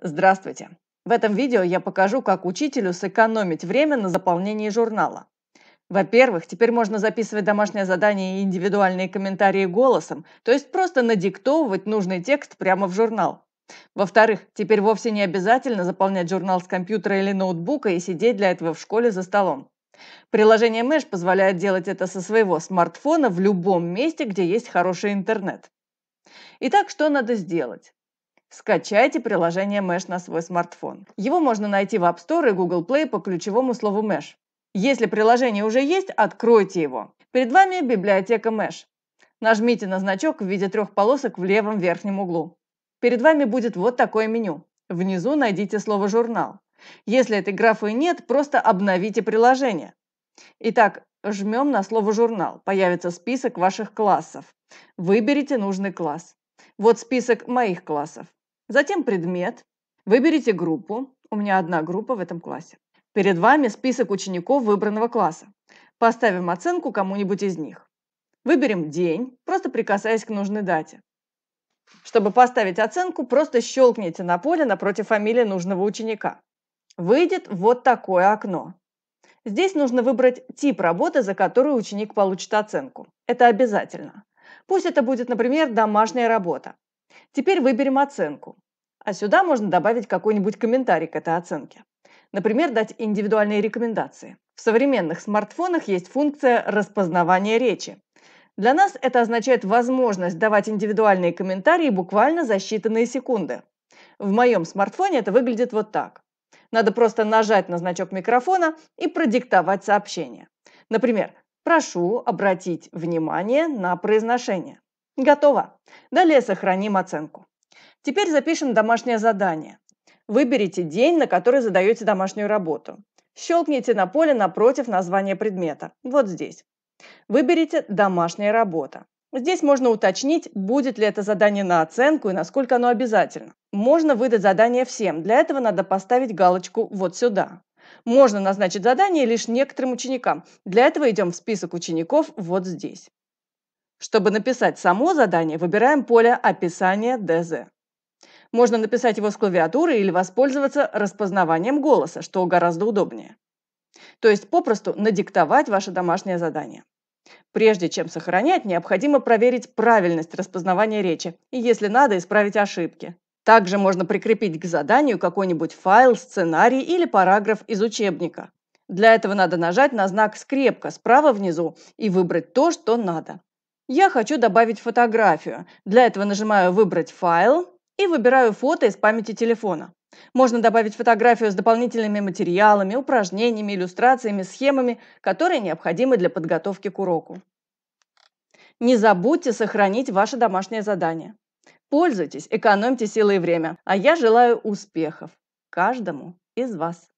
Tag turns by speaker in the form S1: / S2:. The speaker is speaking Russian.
S1: Здравствуйте! В этом видео я покажу, как учителю сэкономить время на заполнении журнала. Во-первых, теперь можно записывать домашнее задание и индивидуальные комментарии голосом, то есть просто надиктовывать нужный текст прямо в журнал. Во-вторых, теперь вовсе не обязательно заполнять журнал с компьютера или ноутбука и сидеть для этого в школе за столом. Приложение Mesh позволяет делать это со своего смартфона в любом месте, где есть хороший интернет. Итак, что надо сделать? Скачайте приложение Mesh на свой смартфон. Его можно найти в App Store и Google Play по ключевому слову Mesh. Если приложение уже есть, откройте его. Перед вами библиотека Mesh. Нажмите на значок в виде трех полосок в левом верхнем углу. Перед вами будет вот такое меню. Внизу найдите слово «Журнал». Если этой графы нет, просто обновите приложение. Итак, жмем на слово «Журнал». Появится список ваших классов. Выберите нужный класс. Вот список моих классов затем предмет, выберите группу, у меня одна группа в этом классе. Перед вами список учеников выбранного класса. Поставим оценку кому-нибудь из них. Выберем день, просто прикасаясь к нужной дате. Чтобы поставить оценку, просто щелкните на поле напротив фамилии нужного ученика. Выйдет вот такое окно. Здесь нужно выбрать тип работы, за которую ученик получит оценку. Это обязательно. Пусть это будет, например, домашняя работа. Теперь выберем оценку. А сюда можно добавить какой-нибудь комментарий к этой оценке. Например, дать индивидуальные рекомендации. В современных смартфонах есть функция распознавания речи. Для нас это означает возможность давать индивидуальные комментарии буквально за считанные секунды. В моем смартфоне это выглядит вот так. Надо просто нажать на значок микрофона и продиктовать сообщение. Например, «Прошу обратить внимание на произношение». Готово. Далее сохраним оценку. Теперь запишем домашнее задание. Выберите день, на который задаете домашнюю работу. Щелкните на поле напротив названия предмета. Вот здесь. Выберите «Домашняя работа». Здесь можно уточнить, будет ли это задание на оценку и насколько оно обязательно. Можно выдать задание всем. Для этого надо поставить галочку вот сюда. Можно назначить задание лишь некоторым ученикам. Для этого идем в список учеников вот здесь. Чтобы написать само задание, выбираем поле «Описание ДЗ». Можно написать его с клавиатуры или воспользоваться распознаванием голоса, что гораздо удобнее. То есть попросту надиктовать ваше домашнее задание. Прежде чем сохранять, необходимо проверить правильность распознавания речи и, если надо, исправить ошибки. Также можно прикрепить к заданию какой-нибудь файл, сценарий или параграф из учебника. Для этого надо нажать на знак «Скрепка» справа внизу и выбрать то, что надо. Я хочу добавить фотографию. Для этого нажимаю «Выбрать файл», и выбираю фото из памяти телефона. Можно добавить фотографию с дополнительными материалами, упражнениями, иллюстрациями, схемами, которые необходимы для подготовки к уроку. Не забудьте сохранить ваше домашнее задание. Пользуйтесь, экономьте силы и время. А я желаю успехов каждому из вас.